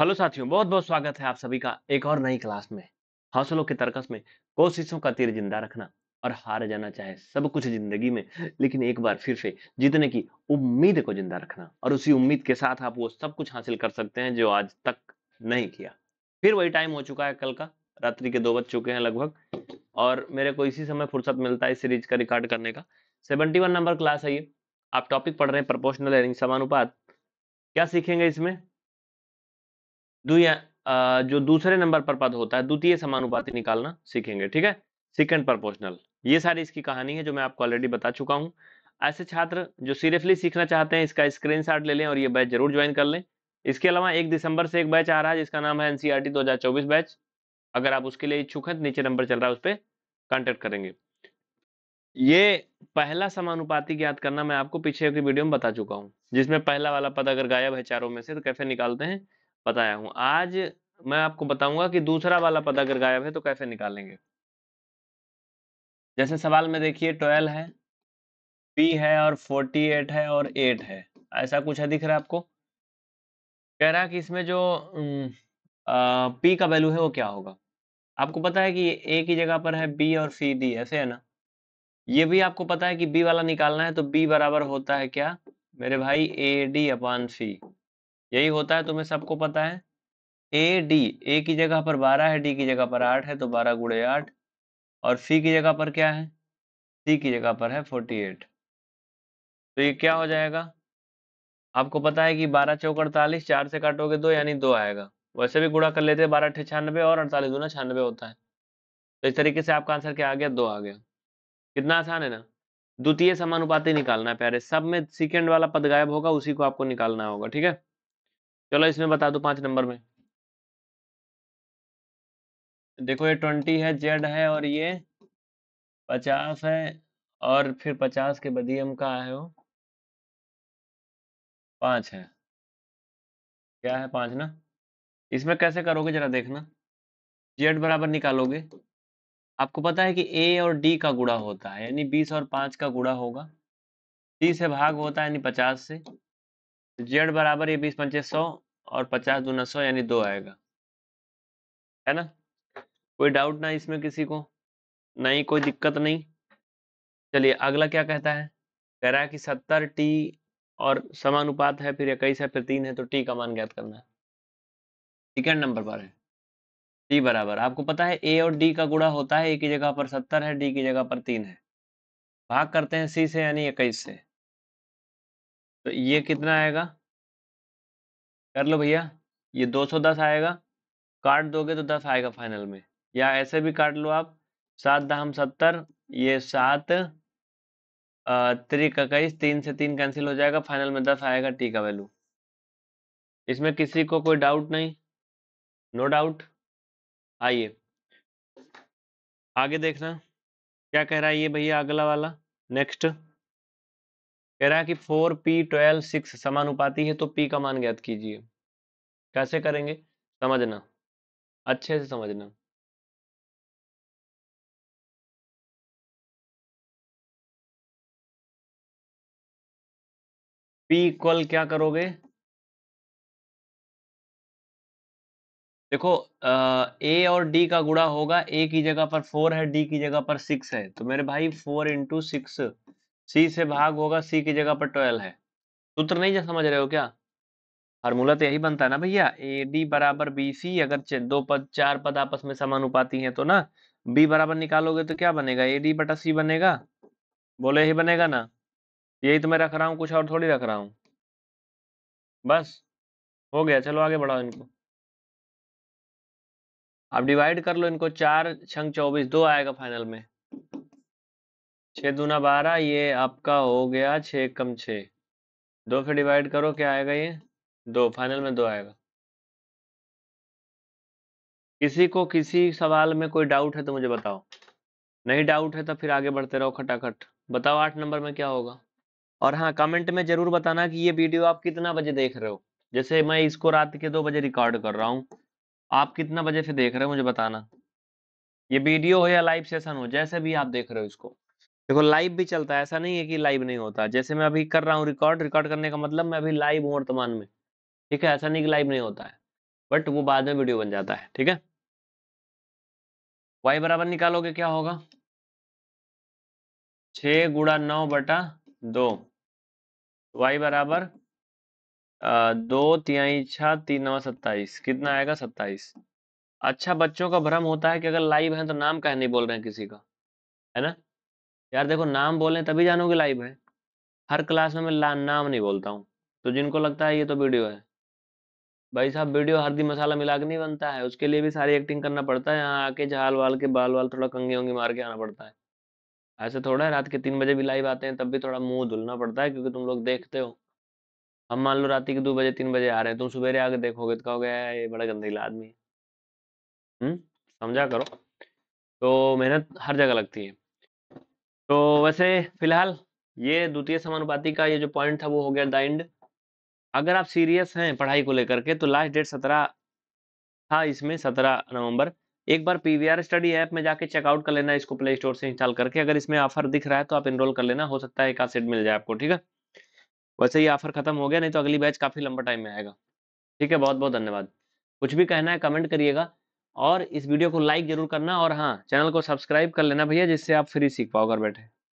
hello साथियों बहुत बहुत स्वागत है आप सभी का एक और नई क्लास में हौसलों के तर्कस में कोशिशों का तीर जिंदा रखना और हार जाना चाहे सब कुछ जिंदगी में लेकिन एक बार फिर से जीतने की उम्मीद को जिंदा रखना और उसी उम्मीद के साथ आप वो सब कुछ हासिल कर सकते हैं जो आज तक नहीं किया फिर वही टाइम हो चुका है कल का रात्रि के दो बज चुके हैं लगभग और मेरे को इसी समय फुर्सत मिलता है इस सीरीज का रिकॉर्ड करने का सेवेंटी नंबर क्लास है ये आप टॉपिक पढ़ रहे हैं प्रपोशनल एरिंग समानुपात क्या सीखेंगे इसमें जो दूसरे नंबर पर पद होता है द्वितीय समानुपाती निकालना सीखेंगे ठीक है सेकंड प्रपोर्शनल ये सारी इसकी कहानी है जो मैं आपको ऑलरेडी बता चुका हूँ ऐसे छात्र जो सीरियसली सीखना चाहते हैं इसका शॉट ले लें और ये बैच जरूर ज्वाइन कर लें इसके अलावा एक दिसंबर से एक बैच आ रहा है जिसका नाम है एनसीआर टी बैच अगर आप उसके लिए इच्छुक हैं तो नीचे नंबर चल रहा है उस पर कॉन्टेक्ट करेंगे ये पहला समानुपाती याद करना मैं आपको पीछे की वीडियो में बता चुका हूँ जिसमें पहला वाला पद अगर गायब है चारों में से तो कैसे निकालते हैं बताया हूँ आज मैं आपको बताऊंगा कि दूसरा वाला पद अगर गायब है तो कैसे निकालेंगे जैसे सवाल में देखिए ट्वेल्व है पी है और फोर्टी एट है और एट है ऐसा कुछ है दिख रहा है आपको कह रहा है कि इसमें जो पी का वैल्यू है वो क्या होगा आपको पता है कि ए की जगह पर है बी और सी डी ऐसे है ना ये भी आपको पता है कि बी वाला निकालना है तो बी बराबर होता है क्या मेरे भाई ए डी अपान सी यही होता है तुम्हें सबको पता है ए डी ए की जगह पर बारह है डी की जगह पर आठ है तो बारह गुड़े आठ और सी की जगह पर क्या है सी की जगह पर है फोर्टी एट तो ये क्या हो जाएगा आपको पता है कि बारह चौक अड़तालीस चार से काटोगे दो यानी दो आएगा वैसे भी गुड़ा कर लेते हैं बारह अठे छियानबे और अड़तालीस दूना छियानबे होता है तो इस तरीके से आपका आंसर क्या आ गया दो आ गया कितना आसान है ना द्वितीय समानुपाती निकालना है प्यारे सब में सेकेंड वाला पद गायब होगा उसी को आपको निकालना होगा ठीक है चलो इसमें बता दो पांच नंबर में देखो ये ट्वेंटी है जेड है और ये पचास है और फिर पचास के बदियम का है वो पांच है क्या है पांच ना इसमें कैसे करोगे जरा देखना जेड बराबर निकालोगे आपको पता है कि ए और डी का गुड़ा होता है यानी बीस और पांच का गुड़ा होगा डी से भाग होता है यानी पचास से जेड बराबर ये बीस पंचे सौ और पचास दूना सौ यानी दो आएगा है ना कोई डाउट ना इसमें किसी को नहीं कोई दिक्कत नहीं चलिए अगला क्या कहता है कह रहा है कि सत्तर टी और समानुपात है फिर इक्कीस है फिर तीन है तो टी का मान ज्ञात करना है सेकेंड नंबर पर है टी बराबर आपको पता है ए और डी का गुड़ा होता है ए की जगह पर सत्तर है डी की जगह पर तीन है भाग करते हैं सी से यानी इक्कीस से तो ये कितना आएगा कर लो भैया ये 210 आएगा काट दोगे तो 10 आएगा फाइनल में या ऐसे भी काट लो आप सात दाम सत्तर ये सात त्रिक इक्कीस तीन से तीन कैंसिल हो जाएगा फाइनल में दस आएगा टी का वैल्यू इसमें किसी को कोई डाउट नहीं नो डाउट आइए आगे देखना क्या कह रहा है ये भैया अगला वाला नेक्स्ट कह रहा है कि फोर पी ट्वेल्व सिक्स समानुपाती है तो पी का मान ज्ञात कीजिए कैसे करेंगे समझना अच्छे से समझना पी इक्वल क्या करोगे देखो ए और डी का गुड़ा होगा ए की जगह पर फोर है डी की जगह पर सिक्स है तो मेरे भाई फोर इंटू सिक्स सी से भाग होगा सी की जगह पर ट्वेल्व है सूत्र नहीं समझ रहे हो क्या फार्मूला तो यही बनता है ना भैया ए डी बराबर बी सी अगर दो पद चार पद आपस में समानुपाती हैं तो ना बी बराबर निकालोगे तो क्या बनेगा ए डी बटा सी बनेगा बोले यही बनेगा ना यही तो मैं रख रहा हूँ कुछ और थोड़ी रख रहा हूँ बस हो गया चलो आगे बढ़ाओ इनको आप डिवाइड कर लो इनको चार छंग चौबीस दो आएगा फाइनल में छः दूना बारह ये आपका हो गया छः कम छः दो से डिवाइड करो क्या आएगा ये दो फाइनल में दो आएगा किसी को किसी सवाल में कोई डाउट है तो मुझे बताओ नहीं डाउट है तो फिर आगे बढ़ते रहो खटाखट बताओ आठ नंबर में क्या होगा और हाँ कमेंट में जरूर बताना कि ये वीडियो आप कितना बजे देख रहे हो जैसे मैं इसको रात के दो बजे रिकॉर्ड कर रहा हूँ आप कितना बजे से देख रहे हो मुझे बताना ये वीडियो हो या लाइव सेशन हो जैसे भी आप देख रहे हो इसको देखो लाइव भी चलता है ऐसा नहीं है कि लाइव नहीं होता जैसे मैं अभी कर रहा हूँ रिकॉर्ड रिकॉर्ड करने का मतलब मैं अभी लाइव हूँ वर्तमान में ठीक है ऐसा नहीं कि लाइव नहीं होता है बट वो बाद में वीडियो बन जाता है ठीक है वाई बराबर निकालोगे क्या होगा छ गुड़ा नौ बटा दो वाई बराबर दो तिहाई छः तीन नवा सत्ताईस कितना आएगा सत्ताईस अच्छा बच्चों का भ्रम होता है कि अगर लाइव है तो नाम कह नहीं बोल रहे हैं किसी का है ना यार देखो नाम बोलें तभी जानोगे लाइव है हर क्लास में मैं नाम नहीं बोलता हूँ तो जिनको लगता है ये तो वीडियो है भाई साहब वीडियो हरदी मसाला मिला के नहीं बनता है उसके लिए भी सारी एक्टिंग करना पड़ता है यहाँ आके झाल वाल के बाल वाल थोड़ा कंगे होंगे मार के आना पड़ता है ऐसे थोड़ा है रात के तीन बजे भी लाइव आते हैं तब भी थोड़ा मुंह धुलना पड़ता है क्योंकि तुम लोग देखते हो हम मान लो रात के दो बजे तीन बजे आ रहे हैं तुम सवेरे आके देखोगे तो कहोगे ये बड़ा गंदीला आदमी है हम्म, समझा करो तो मेहनत हर जगह लगती है तो वैसे फिलहाल ये द्वितीय समानुपाती का ये जो पॉइंट था वो हो गया द एंड अगर आप सीरियस हैं पढ़ाई को लेकर के तो लास्ट डेट सत्रह था इसमें सत्रह नवंबर एक बार पी स्टडी ऐप में जाके चेकआउट कर लेना इसको प्ले स्टोर से इंस्टॉल करके अगर इसमें ऑफर दिख रहा है तो आप इनरोल कर लेना हो सकता है एक आसेट मिल जाए आपको ठीक है वैसे ये ऑफर खत्म हो गया नहीं तो अगली बैच काफी लंबा टाइम में आएगा ठीक है बहुत बहुत धन्यवाद कुछ भी कहना है कमेंट करिएगा और इस वीडियो को लाइक जरूर करना और हाँ चैनल को सब्सक्राइब कर लेना भैया जिससे आप फ्री सीख पाओ घर बैठे